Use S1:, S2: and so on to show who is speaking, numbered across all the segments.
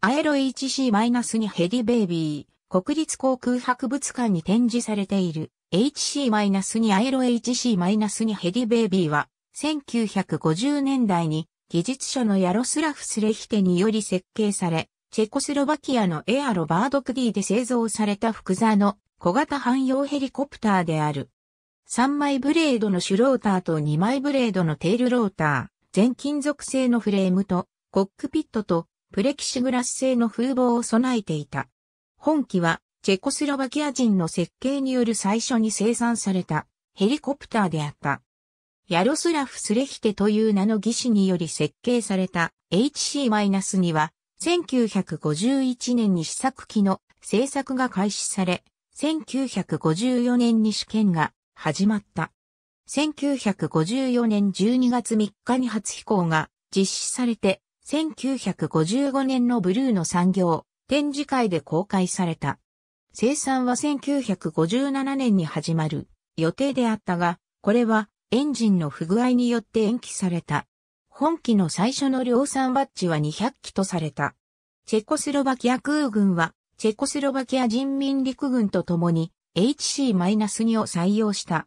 S1: アエロ HC-2 ヘディベイビー、国立航空博物館に展示されている HC-2 アエロ HC-2 ヘディベイビーは、1950年代に技術者のヤロスラフ・スレヒテにより設計され、チェコスロバキアのエアロバードクディで製造された複座の小型汎用ヘリコプターである。3枚ブレードのシュローターと2枚ブレードのテールローター、全金属製のフレームと、コックピットとプレキシグラス製の風防を備えていた。本機は、チェコスロバキア人の設計による最初に生産されたヘリコプターであった。ヤロスラフ・スレヒテという名の技師により設計された HC-2 は、1951年に試作機の製作が開始され、1954年に試験が始まった。1954年12月3日に初飛行が実施されて、1955年のブルーの産業展示会で公開された。生産は1957年に始まる予定であったが、これはエンジンの不具合によって延期された。本機の最初の量産バッジは200機とされた。チェコスロバキア空軍は、チェコスロバキア人民陸軍と共に HC-2 を採用した。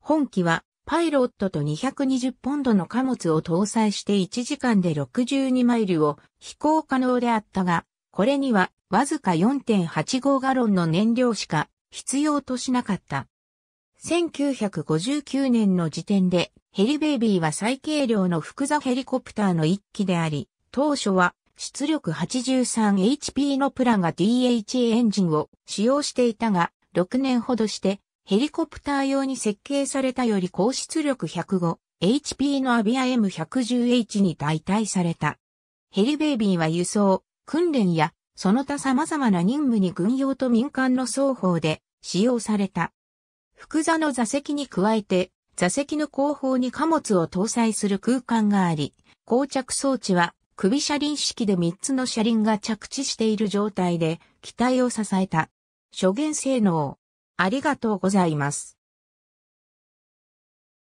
S1: 本機はパイロットと220ポンドの貨物を搭載して1時間で62マイルを飛行可能であったが、これにはわずか4.85ガロンの燃料しか必要としなかった。1959年の時点でヘリベイビーは最軽量の複座ヘリコプターの一機であり、当初は出力 83HP のプラが DHA エンジンを使用していたが、6年ほどしてヘリコプター用に設計されたより高出力 105HP のアビア M110H に代替された。ヘリベイビーは輸送、訓練やその他様々な任務に軍用と民間の双方で使用された。複座の座席に加えて、座席の後方に貨物を搭載する空間があり、膠着装置は首車輪式で3つの車輪が着地している状態で機体を支えた。諸元性能、ありがとうございます。